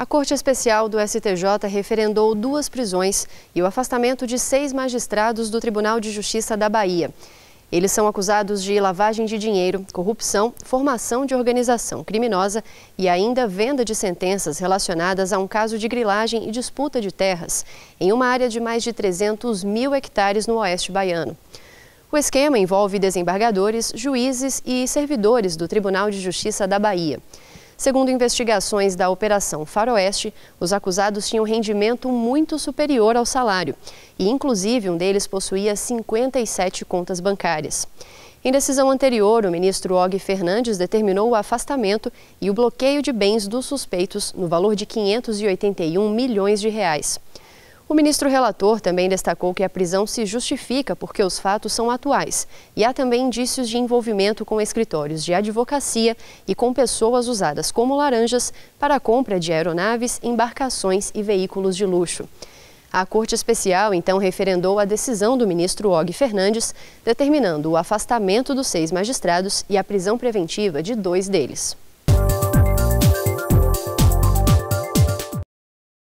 A Corte Especial do STJ referendou duas prisões e o afastamento de seis magistrados do Tribunal de Justiça da Bahia. Eles são acusados de lavagem de dinheiro, corrupção, formação de organização criminosa e ainda venda de sentenças relacionadas a um caso de grilagem e disputa de terras em uma área de mais de 300 mil hectares no oeste baiano. O esquema envolve desembargadores, juízes e servidores do Tribunal de Justiça da Bahia. Segundo investigações da Operação Faroeste, os acusados tinham rendimento muito superior ao salário e, inclusive, um deles possuía 57 contas bancárias. Em decisão anterior, o ministro Og Fernandes determinou o afastamento e o bloqueio de bens dos suspeitos no valor de 581 milhões de reais. O ministro relator também destacou que a prisão se justifica porque os fatos são atuais e há também indícios de envolvimento com escritórios de advocacia e com pessoas usadas como laranjas para a compra de aeronaves, embarcações e veículos de luxo. A Corte Especial então referendou a decisão do ministro Og Fernandes, determinando o afastamento dos seis magistrados e a prisão preventiva de dois deles.